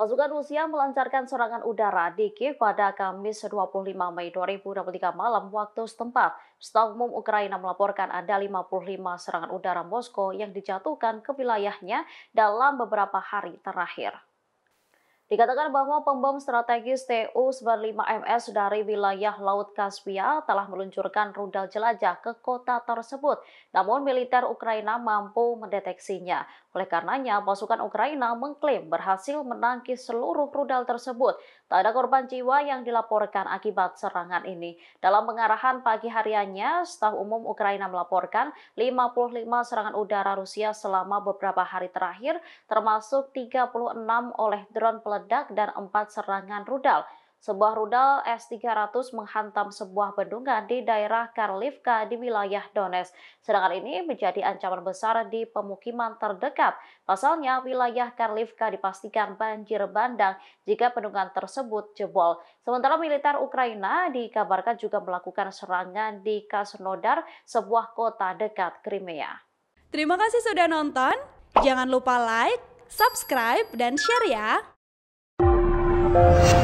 Pasukan Rusia melancarkan serangan udara di Kiev pada Kamis 25 Mei 2023 malam waktu setempat. Staf Umum Ukraina melaporkan ada 55 serangan udara Moskow yang dijatuhkan ke wilayahnya dalam beberapa hari terakhir. Dikatakan bahwa pembom strategis TU-95MS dari wilayah Laut Kaspia telah meluncurkan rudal jelajah ke kota tersebut, namun militer Ukraina mampu mendeteksinya. Oleh karenanya, pasukan Ukraina mengklaim berhasil menangkis seluruh rudal tersebut. Tak ada korban jiwa yang dilaporkan akibat serangan ini. Dalam pengarahan pagi hariannya, staf umum Ukraina melaporkan 55 serangan udara Rusia selama beberapa hari terakhir, termasuk 36 oleh drone peledak dan 4 serangan rudal sebuah rudal S-300 menghantam sebuah bendungan di daerah Karlivka di wilayah Donetsk. Sedangkan ini menjadi ancaman besar di pemukiman terdekat. Pasalnya, wilayah Karlivka dipastikan banjir bandang jika bendungan tersebut jebol. Sementara militer Ukraina dikabarkan juga melakukan serangan di Krasnodar, sebuah kota dekat Crimea. Terima kasih sudah nonton. Jangan lupa like, subscribe, dan share ya!